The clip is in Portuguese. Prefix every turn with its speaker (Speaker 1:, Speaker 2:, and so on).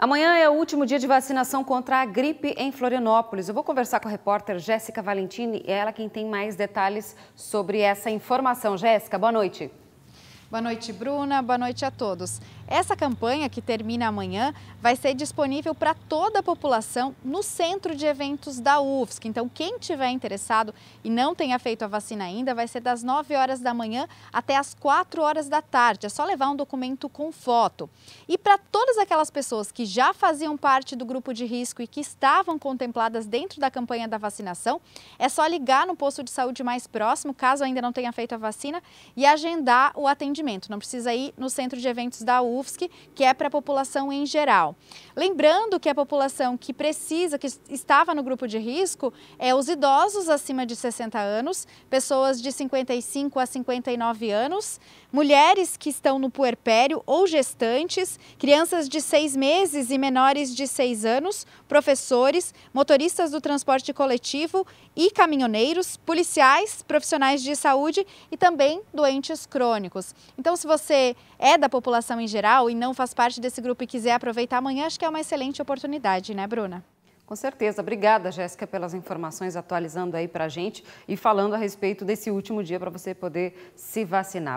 Speaker 1: Amanhã é o último dia de vacinação contra a gripe em Florianópolis. Eu vou conversar com a repórter Jéssica Valentini, é ela quem tem mais detalhes sobre essa
Speaker 2: informação. Jéssica, boa noite. Boa noite, Bruna. Boa noite a todos. Essa campanha, que termina amanhã, vai ser disponível para toda a população no centro de eventos da UFSC. Então, quem tiver interessado e não tenha feito a vacina ainda, vai ser das 9 horas da manhã até as 4 horas da tarde. É só levar um documento com foto. E para todas aquelas pessoas que já faziam parte do grupo de risco e que estavam contempladas dentro da campanha da vacinação, é só ligar no posto de saúde mais próximo, caso ainda não tenha feito a vacina, e agendar o atendimento. Não precisa ir no centro de eventos da UFSC UFSC, que é para a população em geral. Lembrando que a população que precisa, que estava no grupo de risco, é os idosos acima de 60 anos, pessoas de 55 a 59 anos, mulheres que estão no puerpério ou gestantes, crianças de 6 meses e menores de 6 anos, professores, motoristas do transporte coletivo e caminhoneiros, policiais, profissionais de saúde e também doentes crônicos. Então, se você é da população em geral, e não faz parte desse grupo e quiser aproveitar amanhã, acho que é uma excelente oportunidade, né, Bruna? Com certeza. Obrigada,
Speaker 1: Jéssica, pelas informações atualizando aí para a gente e falando a respeito desse último dia para você poder se vacinar.